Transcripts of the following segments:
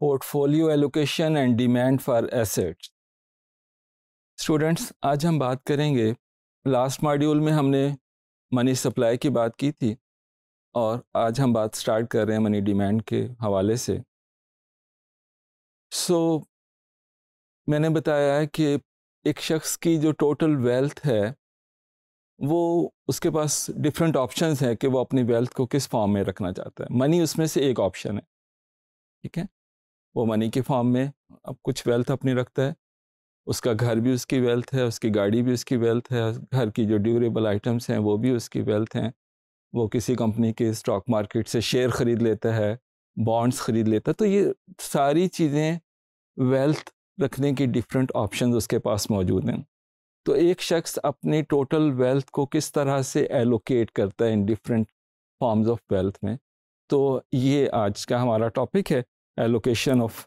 Portfolio allocation and demand for assets students आज हम बात करेंगे लास्ट मॉड्यूल में हमने मनी सप्लाई की बात की थी और आज हम बात स्टार्ट कर रहे हैं मनी डिमांड के हवाले से सो so, मैंने बताया है कि एक शख्स की जो टोटल वेल्थ है वो उसके पास डिफरेंट ऑप्शंस हैं कि वो अपनी वेल्थ को किस फॉर्म में रखना चाहता है मनी उसमें से एक ऑप्शन है ठीक है वो मनी के फॉर्म में अब कुछ वेल्थ अपनी रखता है उसका घर भी उसकी वेल्थ है उसकी गाड़ी भी उसकी वेल्थ है घर की जो ड्यूरेबल आइटम्स हैं वो भी उसकी वेल्थ हैं वो किसी कंपनी के स्टॉक मार्केट से शेयर ख़रीद लेता है बॉन्ड्स ख़रीद लेता है तो ये सारी चीज़ें वेल्थ रखने की डिफरेंट ऑप्शन उसके पास मौजूद हैं तो एक शख्स अपनी टोटल वेल्थ को किस तरह से एलोकेट करता है in different forms of wealth में तो ये आज का हमारा टॉपिक है allocation of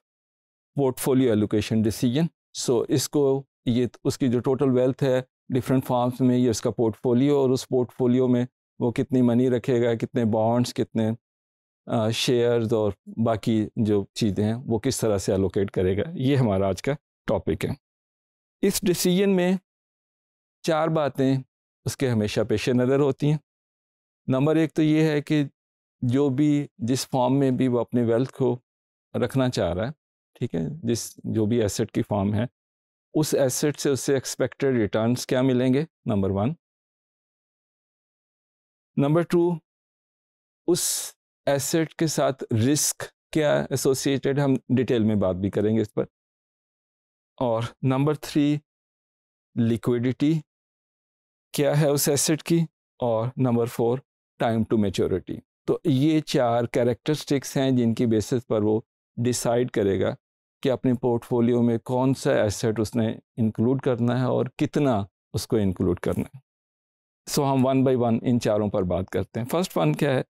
portfolio allocation decision so इसको ये उसकी जो टोटल वेल्थ है डिफरेंट फॉर्म्स में ये उसका पोर्टफोलियो और उस पोर्टफोलियो में वो कितनी मनी रखेगा कितने बॉन्ड्स कितने शेयर्स और बाकी जो चीज़ें हैं वो किस तरह से एलोकेट करेगा ये हमारा आज का टॉपिक है इस डिसीजन में चार बातें उसके हमेशा पेश नज़र होती हैं नंबर एक तो ये है कि जो भी जिस फॉर्म में भी वो अपने वेल्थ को रखना चाह रहा है ठीक है जिस जो भी एसेट की फॉर्म है उस एसेट से उसे एक्सपेक्टेड रिटर्न्स क्या मिलेंगे नंबर वन नंबर टू उस एसेट के साथ रिस्क क्या एसोसिएटेड हम डिटेल में बात भी करेंगे इस पर और नंबर थ्री लिक्विडिटी क्या है उस एसेट की और number four time to maturity तो ये चार कैरेक्टरिस्टिक्स हैं जिनकी बेसिस पर वो डिसाइड करेगा कि अपने पोर्टफोलियो में कौन सा एसेट उसने इंक्लूड करना है और कितना उसको इंक्लूड करना है सो so, हम वन बाय वन इन चारों पर बात करते हैं फर्स्ट वन क्या है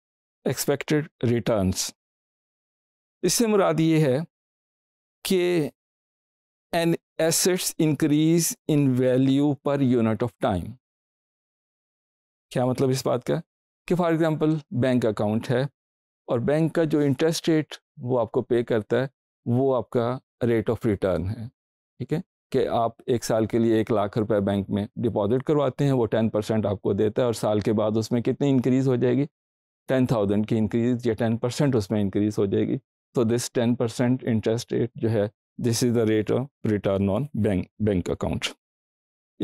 एक्सपेक्टेड रिटर्न्स इससे मुराद ये है कि an assets increase in value per unit of time क्या मतलब इस बात का कि फॉर एग्जांपल बैंक अकाउंट है और बैंक का जो इंटरेस्ट रेट वो आपको पे करता है वो आपका रेट ऑफ रिटर्न है ठीक है कि आप एक साल के लिए एक लाख रुपए बैंक में डिपॉजिट करवाते हैं वो टेन परसेंट आपको देता है और साल के बाद उसमें कितनी इंक्रीज़ हो जाएगी टेन थाउजेंड की इंक्रीज़ या टेन परसेंट उसमें इंक्रीज़ हो जाएगी तो this ten percent interest rate जो है this is the rate of return on bank bank account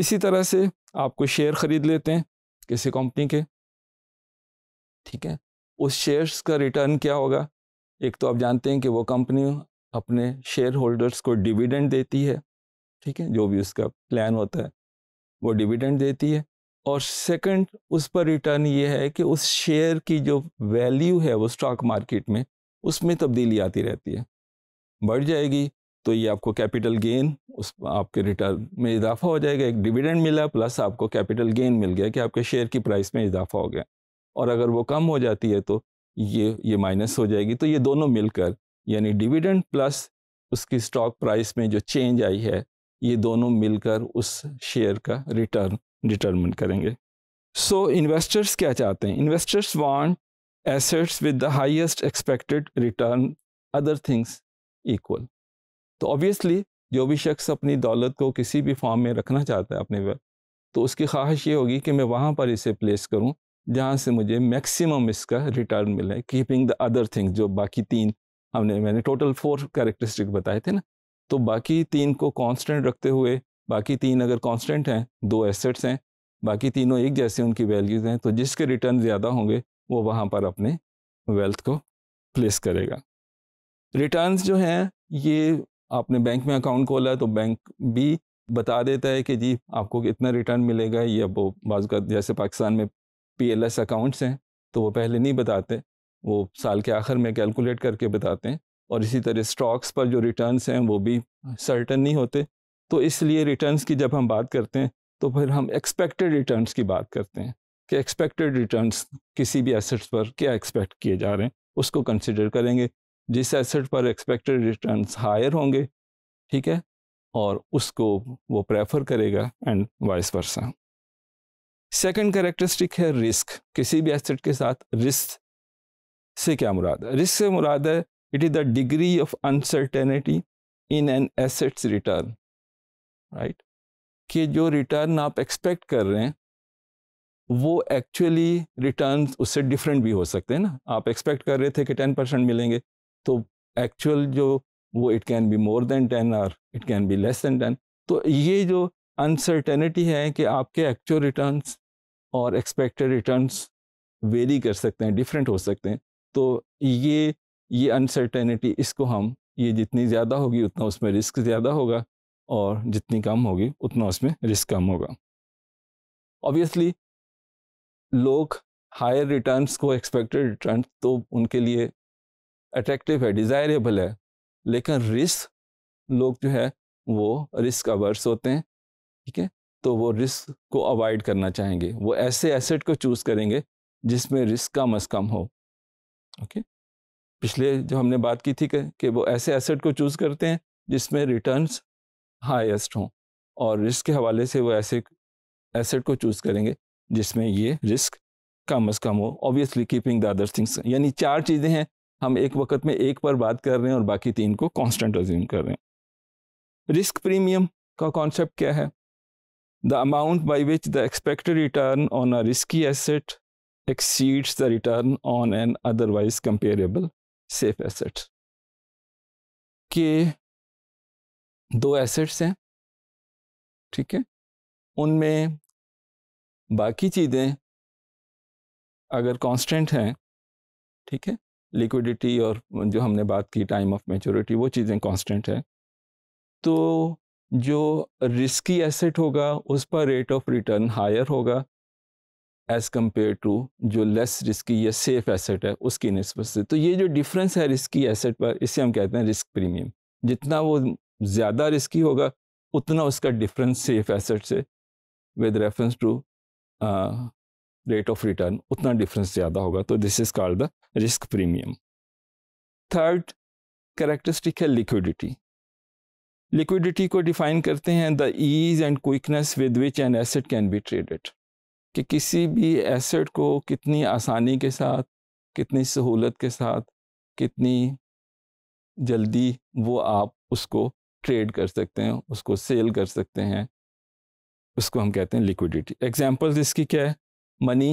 इसी तरह से आप कोई शेयर ख़रीद लेते हैं किसी कंपनी के ठीक है उस शेयर्स का रिटर्न क्या होगा एक तो आप जानते हैं कि वो कंपनी अपने शेयर होल्डर्स को डिविडेंड देती है ठीक है जो भी उसका प्लान होता है वो डिविडेंड देती है और सेकंड उस पर रिटर्न ये है कि उस शेयर की जो वैल्यू है वो स्टॉक मार्केट में उसमें तब्दीली आती रहती है बढ़ जाएगी तो ये आपको कैपिटल गेन उस आपके रिटर्न में इजाफा हो जाएगा एक डिविडेंड मिला प्लस आपको कैपिटल गेन मिल गया कि आपके शेयर की प्राइस में इजाफा हो गया और अगर वो कम हो जाती है तो ये ये माइनस हो जाएगी तो ये दोनों मिलकर यानी डिविडेंड प्लस उसकी स्टॉक प्राइस में जो चेंज आई है ये दोनों मिलकर उस शेयर का रिटर्न डिटर्मिन करेंगे सो so, इन्वेस्टर्स क्या चाहते हैं investors want assets with the highest expected return other things equal तो ऑब्वियसली जो भी शख्स अपनी दौलत को किसी भी फॉर्म में रखना चाहता है अपने तो उसकी ख्वाहिश ये होगी कि मैं वहाँ पर इसे प्लेस करूँ जहाँ से मुझे मैक्सिमम इसका रिटर्न मिले कीपिंग द अदर थिंग जो बाकी तीन हमने मैंने टोटल फोर कैरेक्टरिस्टिक बताए थे ना तो बाकी तीन को कांस्टेंट रखते हुए बाकी तीन अगर कांस्टेंट हैं दो एसेट्स हैं बाकी तीनों एक जैसे उनकी वैल्यूज़ हैं तो जिसके रिटर्न ज़्यादा होंगे वो वहाँ पर अपने वेल्थ को प्लेस करेगा रिटर्न जो हैं ये आपने बैंक में अकाउंट खोला तो बैंक भी बता देता है कि जी आपको कितना रिटर्न मिलेगा या वो बाज़ का जैसे पाकिस्तान में पीएलएस अकाउंट्स हैं तो वो पहले नहीं बताते वो साल के आखिर में कैलकुलेट करके बताते हैं और इसी तरह स्टॉक्स पर जो रिटर्न्स हैं वो भी सर्टन नहीं होते तो इसलिए रिटर्न्स की जब हम बात करते हैं तो फिर हम एक्सपेक्टेड रिटर्न्स की बात करते हैं कि एक्सपेक्टेड रिटर्न्स किसी भी एसेट्स पर क्या एक्सपेक्ट किए जा रहे हैं उसको कंसिडर करेंगे जिस एसेट पर एक्सपेक्टेड रिटर्न्स हायर होंगे ठीक है और उसको वो प्रेफर करेगा and vice versa second characteristic है रिस्क किसी भी एसेट के साथ रिस्क से क्या मुराद है रिस्क से मुराद है it is the degree of uncertainty in an asset's return right कि जो रिटर्न आप एक्सपेक्ट कर रहे हैं वो एक्चुअली रिटर्न उससे डिफरेंट भी हो सकते हैं ना आप एक्सपेक्ट कर रहे थे कि टेन परसेंट मिलेंगे तो एक्चुअल जो वो it can be more than ten और it can be less than ten तो ये जो अनसर्टेनिटी है कि आपके एक्चुअल रिटर्न्स और एक्सपेक्टेड रिटर्न्स वेरी कर सकते हैं डिफरेंट हो सकते हैं तो ये ये अनसर्टेनिटी इसको हम ये जितनी ज़्यादा होगी उतना उसमें रिस्क ज़्यादा होगा और जितनी कम होगी उतना उसमें रिस्क कम होगा ऑब्वियसली लोग हायर रिटर्न्स को एक्सपेक्टेड रिटर्न तो उनके लिए अट्रैक्टिव है डिज़ायरेबल है लेकिन रिस्क लोग जो है वो रिस्क अवर्स होते हैं ठीक है तो वो रिस्क को अवॉइड करना चाहेंगे वो ऐसे एसेट को चूज़ करेंगे जिसमें रिस्क कम अज़ कम हो ओके पिछले जो हमने बात की थी कि वो ऐसे एसेट को चूज़ करते हैं जिसमें रिटर्न्स हाईएस्ट हों और रिस्क के हवाले से वो ऐसे एसेट को चूज़ करेंगे जिसमें ये रिस्क कम अज़ कम हो obviously keeping the other things यानी चार चीज़ें हैं हम एक वक्त में एक पर बात कर रहे हैं और बाकी तीन को कांस्टेंट अज्यूम कर रहे हैं रिस्क प्रीमियम का कॉन्सेप्ट क्या है the amount by which the expected return on a risky asset exceeds the return on an otherwise comparable safe asset. के दो एसेट्स हैं ठीक है उनमें बाकी चीज़ें अगर कांस्टेंट हैं ठीक है लिक्विडिटी और जो हमने बात की टाइम ऑफ मेच्योरिटी वो चीज़ें कांस्टेंट हैं तो जो रिस्की एसेट होगा उस पर रेट ऑफ रिटर्न हायर होगा एज़ कम्पेयर टू जो लेस रिस्की या सेफ एसेट है उसकी नस्बत से तो ये जो डिफरेंस है रिस्की एसेट पर इसे हम कहते हैं रिस्क प्रीमियम जितना वो ज़्यादा रिस्की होगा उतना उसका डिफरेंस सेफ एसेट से with reference to rate of return उतना डिफरेंस ज़्यादा होगा तो this is called the risk premium third characteristic है लिक्विडिटी लिक्विडिटी को डिफाइन करते हैं the ease and quickness with which an asset can be traded कि किसी भी एसेट को कितनी आसानी के साथ कितनी सहूलत के साथ कितनी जल्दी वो आप उसको ट्रेड कर सकते हैं उसको सेल कर सकते हैं उसको हम कहते हैं लिक्विडिटी एग्जाम्पल्स इसकी क्या है money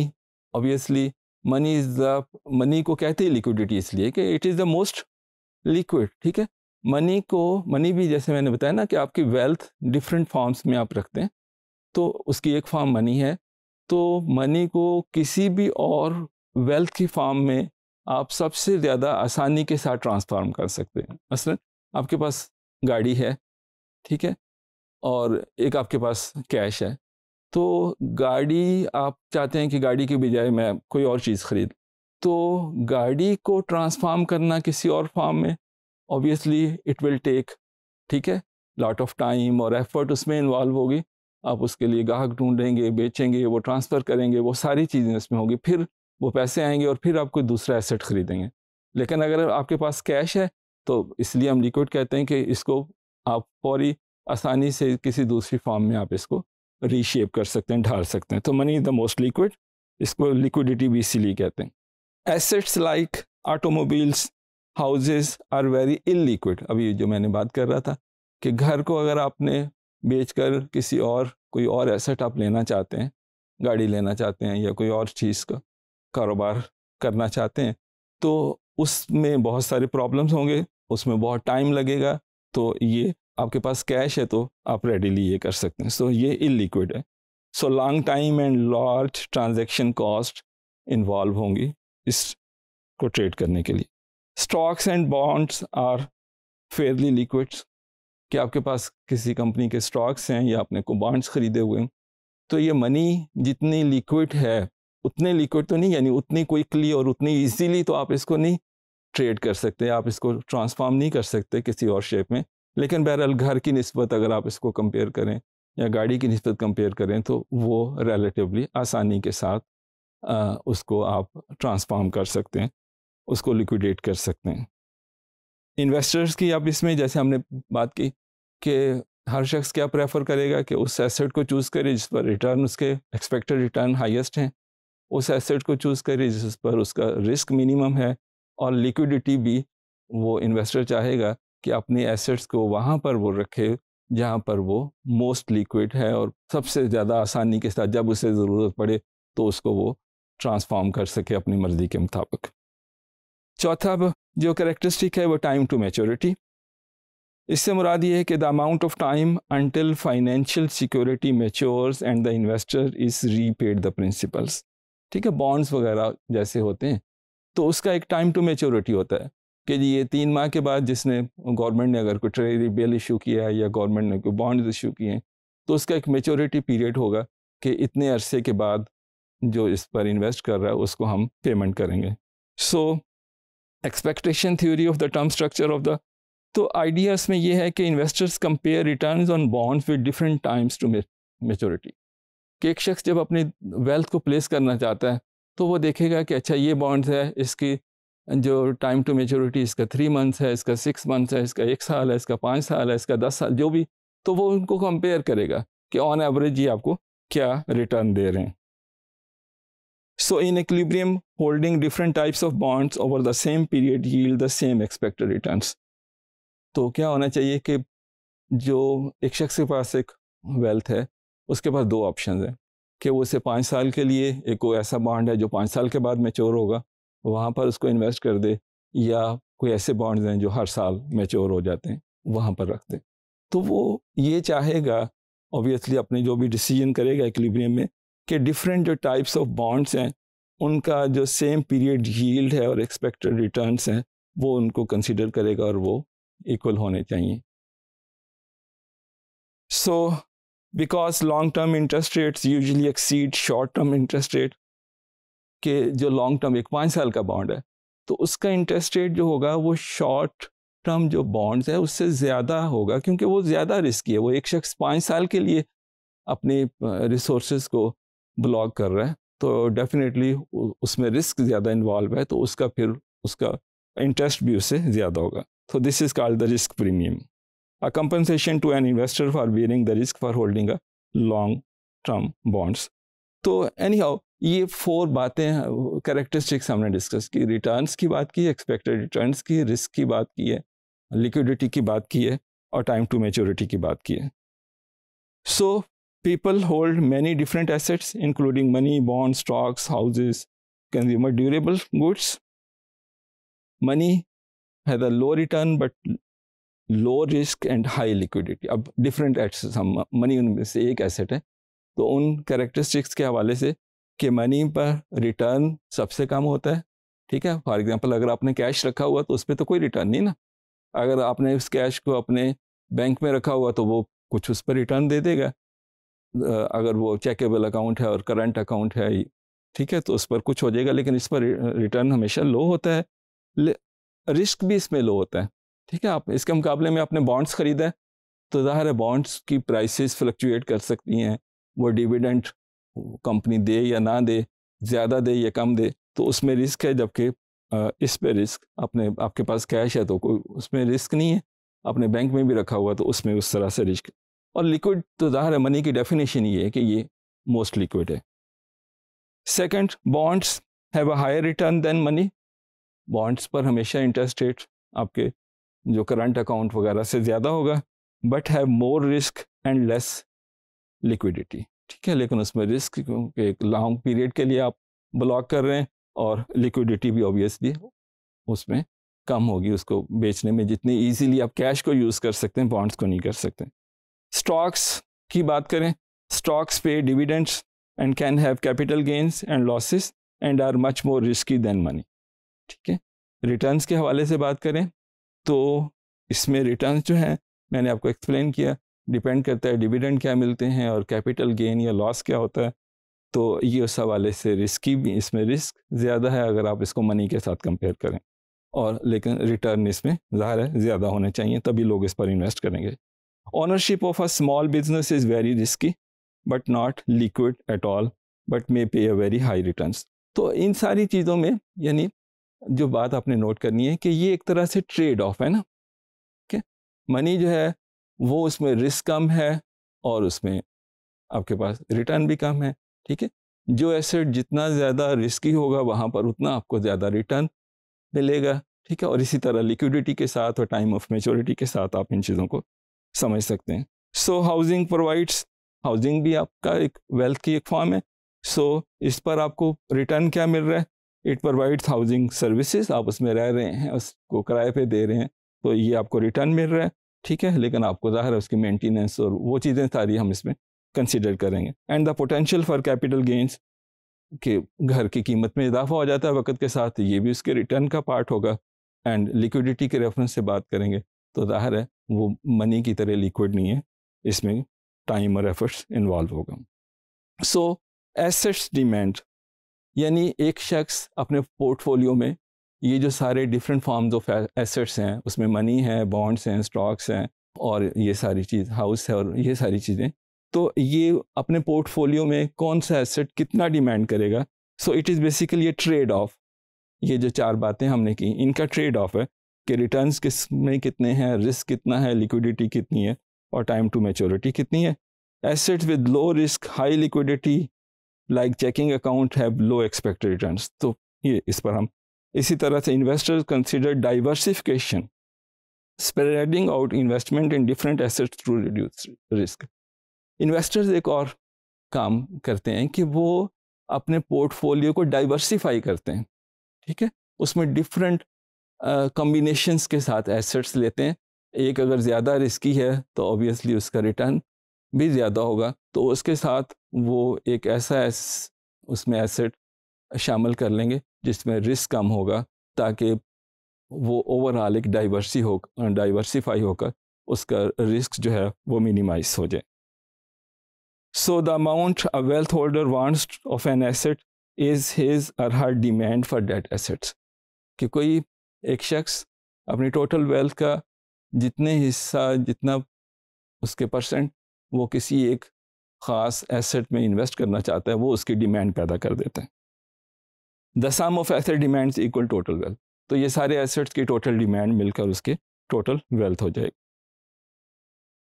obviously money is the money को कहते हैं लिक्विडिटी इसलिए कि it is the most liquid ठीक है मनी को मनी भी जैसे मैंने बताया ना कि आपकी वेल्थ डिफरेंट फॉर्म्स में आप रखते हैं तो उसकी एक फॉर्म मनी है तो मनी को किसी भी और वेल्थ की फॉर्म में आप सबसे ज़्यादा आसानी के साथ ट्रांसफार्म कर सकते हैं मसलन आपके पास गाड़ी है ठीक है और एक आपके पास कैश है तो गाड़ी आप चाहते हैं कि गाड़ी के बजाय मैं कोई और चीज़ ख़रीद तो गाड़ी को ट्रांसफार्म करना किसी और फॉर्म में ऑब्वियसली इट विल टेक ठीक है लॉट ऑफ टाइम और एफर्ट उसमें इन्वॉल्व होगी आप उसके लिए गाहक ढूंढेंगे बेचेंगे वो ट्रांसफ़र करेंगे वो सारी चीज़ें इसमें होगी फिर वो पैसे आएंगे और फिर आप कोई दूसरा एसेट ख़रीदेंगे लेकिन अगर आपके पास कैश है तो इसलिए हम लिक्विड कहते हैं कि इसको आप फौरी आसानी से किसी दूसरी फॉर्म में आप इसको रीशेप कर सकते हैं ढाल सकते हैं तो money is the most liquid इसको लिक्विडिटी भी इसीलिए कहते हैं assets like automobiles houses are very illiquid अभी जो मैंने बात कर रहा था कि घर को अगर आपने बेचकर किसी और कोई और एसेट आप लेना चाहते हैं गाड़ी लेना चाहते हैं या कोई और चीज़ का कारोबार करना चाहते हैं तो उसमें बहुत सारे प्रॉब्लम्स होंगे उसमें बहुत टाइम लगेगा तो ये आपके पास कैश है तो आप रेडीली ये कर सकते हैं सो so, ये इलिक्विड है so long time and large transaction cost involve होंगी इसको ट्रेड करने के लिए stocks and bonds are fairly liquids कि आपके पास किसी कंपनी के स्टॉक्स हैं या आपने को बॉन्ड्स ख़रीदे हुए हैं तो ये मनी जितनी लिक्विड है उतने लिक्विड तो नहीं यानी उतनी क्विकली और उतनी ईजीली तो आप इसको नहीं ट्रेड कर सकते आप इसको ट्रांसफॉर्म नहीं कर सकते किसी और शेप में लेकिन बहरहाल घर की नस्बत अगर आप इसको कंपेयर करें या गाड़ी की नस्बत कंपेयर करें तो वो रिलेटिवली आसानी के साथ आ, उसको आप ट्रांसफॉर्म कर सकते हैं उसको लिक्विडेट कर सकते हैं इन्वेस्टर्स की अब इसमें जैसे हमने बात की कि हर शख्स क्या प्रेफर करेगा कि उस एसेट को चूज़ करे जिस पर रिटर्न उसके एक्सपेक्टेड रिटर्न हाईएस्ट हैं उस एसेट को चूज़ करे जिस पर उसका रिस्क मिनिमम है और लिक्विडिटी भी वो इन्वेस्टर चाहेगा कि अपने एसेट्स को वहाँ पर वो रखे जहाँ पर वो मोस्ट लिक्विड है और सबसे ज़्यादा आसानी के साथ जब उसे ज़रूरत पड़े तो उसको वो ट्रांसफॉर्म कर सके अपनी मर्ज़ी के मुताबिक चौथा जो करेक्टरिस्टिक है वो टाइम टू मेचोरिटी इससे मुराद ये है कि the amount of time until financial security matures and the investor is repaid the principals ठीक है बॉन्ड्स वगैरह जैसे होते हैं तो उसका एक टाइम टू मेच्योरिटी होता है कि जी ये तीन माह के बाद जिसने गवर्नमेंट ने अगर कोई ट्रेजरी बिल इशू किया है या गवर्नमेंट ने कोई बॉन्ड इशू किए हैं तो उसका एक मेचोरिटी पीरियड होगा कि इतने अरसे के बाद जो इस पर इन्वेस्ट कर रहा है उसको हम पेमेंट करेंगे so so, expectation theory of the term structure of the तो आइडिया इसमें यह है कि investors compare return on bonds with different times to maturity कि एक शख्स जब अपने वेल्थ को प्लेस करना चाहता है तो वो देखेगा कि अच्छा ये बॉन्ड्स है इसकी जो टाइम टू मेचोरिटी इसका थ्री मंथ्स है इसका सिक्स मंथ्स है इसका एक साल है इसका पाँच साल है इसका दस साल जो भी तो वो उनको कंपेयर करेगा कि ऑन एवरेज ये आपको क्या रिटर्न दे रहे हैं So in equilibrium, holding different types of bonds over the same period yield the same expected returns. तो क्या होना चाहिए कि जो एक शख्स के पास एक वेल्थ है उसके पास दो ऑप्शन हैं कि वो उसे पाँच साल के लिए एक कोई ऐसा बॉन्ड है जो पाँच साल के बाद मेच्योर होगा वहाँ पर उसको इन्वेस्ट कर दे या कोई ऐसे बॉन्ड्स हैं जो हर साल मेच्योर हो जाते हैं वहाँ पर रख दे तो वो ये चाहेगा ऑब्वियसली अपने जो भी डिसीजन करेगा इक्लिब्रियम में कि डिफरेंट जो टाइप्स ऑफ बॉन्ड्स हैं उनका जो सेम पीरियड यील्ड है और एक्सपेक्टेड रिटर्न्स हैं वो उनको कंसिडर करेगा और वो इक्वल होने चाहिए so because long term interest rates usually exceed short term interest rate के जो लॉन्ग टर्म एक पाँच साल का बॉन्ड है तो उसका इंटरेस्ट रेट जो होगा वो शॉर्ट टर्म जो बॉन्ड्स है उससे ज़्यादा होगा क्योंकि वो ज़्यादा रिस्की है वो एक शख्स पाँच साल के लिए अपने रिसोर्स को ब्लॉग कर रहा है तो डेफिनेटली उसमें रिस्क ज़्यादा इन्वॉल्व है तो उसका फिर उसका इंटरेस्ट भी उससे ज़्यादा होगा तो this is called the risk premium a compensation to an investor for bearing the risk for holding a long term bonds तो एनी हाउ ये फोर बातें करेक्टरिस्टिक्स हमने डिस्कस की रिटर्न्स की बात की एक्सपेक्टेड रिटर्न्स की रिस्क की बात की है लिक्विडिटी की बात की है और टाइम टू मेच्योरिटी की बात की है सो People hold many different assets, including money, bonds, stocks, houses, consumer durable goods. Money has a low return but low risk and high liquidity. अब different assets हम money उनमें से एक asset है तो उन characteristics के हवाले से कि money पर return सबसे कम होता है ठीक है For example, अगर आपने cash रखा हुआ तो उस पर तो कोई return नहीं ना अगर आपने उस cash को अपने bank में रखा हुआ तो वो कुछ उस पर return दे देगा अगर वो चेकेबल अकाउंट है और करंट अकाउंट है ठीक है तो उस पर कुछ हो जाएगा लेकिन इस पर रिटर्न हमेशा लो होता है रिस्क भी इसमें लो होता है ठीक है आप इसके मुकाबले में आपने बॉन्ड्स खरीदा तो ज़ाहिर है बॉन्ड्स की प्राइसेस फ्लक्चुएट कर सकती हैं वो डिविडेंट कंपनी दे या ना दे ज़्यादा दे या कम दे तो उसमें रिस्क है जबकि इस पर रिस्क अपने आपके पास कैश है तो कोई उसमें रिस्क नहीं है अपने बैंक में भी रखा हुआ तो उसमें उस तरह से रिस्क और लिक्विड तो ज़ाहिर है मनी की डेफिनेशन ये है कि ये मोस्ट लिक्विड है second bonds have a higher return than money bonds पर हमेशा इंटरेस्ट रेट आपके जो करंट अकाउंट वगैरह से ज़्यादा होगा but have more risk and less liquidity ठीक है लेकिन उसमें रिस्क क्योंकि एक लॉन्ग पीरियड के लिए आप ब्लॉक कर रहे हैं और लिक्विडिटी भी ऑब्वियसली उसमें कम होगी उसको बेचने में जितनी इजीली आप कैश को यूज़ कर सकते हैं बॉन्ड्स को नहीं कर सकते स्टॉक्स की बात करें stocks pay dividends and can have capital gains and losses and are much more risky than money ठीक है रिटर्न्स के हवाले से बात करें तो इसमें रिटर्न्स जो हैं मैंने आपको एक्सप्लेन किया डिपेंड करता है डिविडेंड क्या मिलते हैं और कैपिटल गेन या लॉस क्या होता है तो ये उस हवाले से रिस्की भी इसमें रिस्क ज़्यादा है अगर आप इसको मनी के साथ कंपेयर करें और लेकिन रिटर्न इसमें ज़ाहिर है ज़्यादा होने चाहिए तभी लोग इस पर इन्वेस्ट करेंगे Ownership of a small business is very risky, but not liquid at all, but may pay a very high returns. तो इन सारी चीज़ों में यानी जो बात आपने नोट करनी है कि ये एक तरह से ट्रेड ऑफ है ना ठीक मनी जो है वो उसमें रिस्क कम है और उसमें आपके पास रिटर्न भी कम है ठीक है जो एसेट जितना ज़्यादा रिस्की होगा वहाँ पर उतना आपको ज़्यादा रिटर्न मिलेगा ठीक है और इसी तरह लिक्विडिटी के साथ और टाइम ऑफ मेचोरिटी के साथ आप इन चीज़ों को समझ सकते हैं सो हाउसिंग प्रोवाइड्स हाउसिंग भी आपका एक वेल्थ की एक फॉर्म है सो so, इस पर आपको रिटर्न क्या मिल रहा है इट प्रोवाइड्स हाउसिंग सर्विसेज आप उसमें रह रहे हैं उसको किराए पे दे रहे हैं तो ये आपको रिटर्न मिल रहा है ठीक है लेकिन आपको ज़ाहिर है उसकी मेंटेनेंस और वो चीज़ें सारी हम इसमें कंसिडर करेंगे and the potential for capital gains के घर की कीमत में इजाफा हो जाता है वक्त के साथ ये भी उसके रिटर्न का पार्ट होगा एंड लिक्विडिटी के रेफरेंस से बात करेंगे तो जाहिर है वो मनी की तरह लिक्विड नहीं है इसमें टाइम और एफर्ट्स इन्वॉल्व होगा सो एसेट्स डिमांड यानी एक शख्स अपने पोर्टफोलियो में ये जो सारे डिफरेंट फॉर्म्स ऑफ एसेट्स हैं उसमें मनी है बॉन्ड्स हैं स्टॉक्स हैं और ये सारी चीज़ हाउस है और ये सारी चीज़ें तो ये अपने पोर्टफोलियो में कौन सा एसेट कितना डिमांड करेगा सो इट इज़ बेसिकली ये ट्रेड ऑफ ये जो चार बातें हमने की इनका ट्रेड ऑफ है कि रिटर्न्स किस में कितने हैं रिस्क कितना है लिक्विडिटी कितनी है और टाइम टू मेचोरिटी कितनी है asset with low risk high liquidity like checking account have low expected returns तो ये इस पर हम इसी तरह से investors consider diversification spreading out investment in different assets to reduce risk investors एक और काम करते हैं कि वो अपने पोर्टफोलियो को डाइवर्सिफाई करते हैं ठीक है उसमें डिफरेंट कॉम्बिनेशंस के साथ एसेट्स लेते हैं एक अगर ज़्यादा रिस्की है तो ऑब्वियसली उसका रिटर्न भी ज़्यादा होगा तो उसके साथ वो एक ऐसा एस उसमें एसेट शामिल कर लेंगे जिसमें रिस्क कम होगा ताकि वो ओवरऑल एक डाइवर्सी हो डाइवर्सीफाई होकर उसका रिस्क जो है वो मिनिमाइज हो जाए so the amount a wealth holder wants of an asset is his or her demand for debt assets कि कोई एक शख्स अपनी टोटल वेल्थ का जितने हिस्सा जितना उसके परसेंट वो किसी एक ख़ास एसेट में इन्वेस्ट करना चाहता है वो उसकी डिमांड पैदा कर देते हैं the sum of asset demands equal total wealth तो ये सारे एसेट्स की टोटल डिमांड मिलकर उसके टोटल वेल्थ हो जाएगी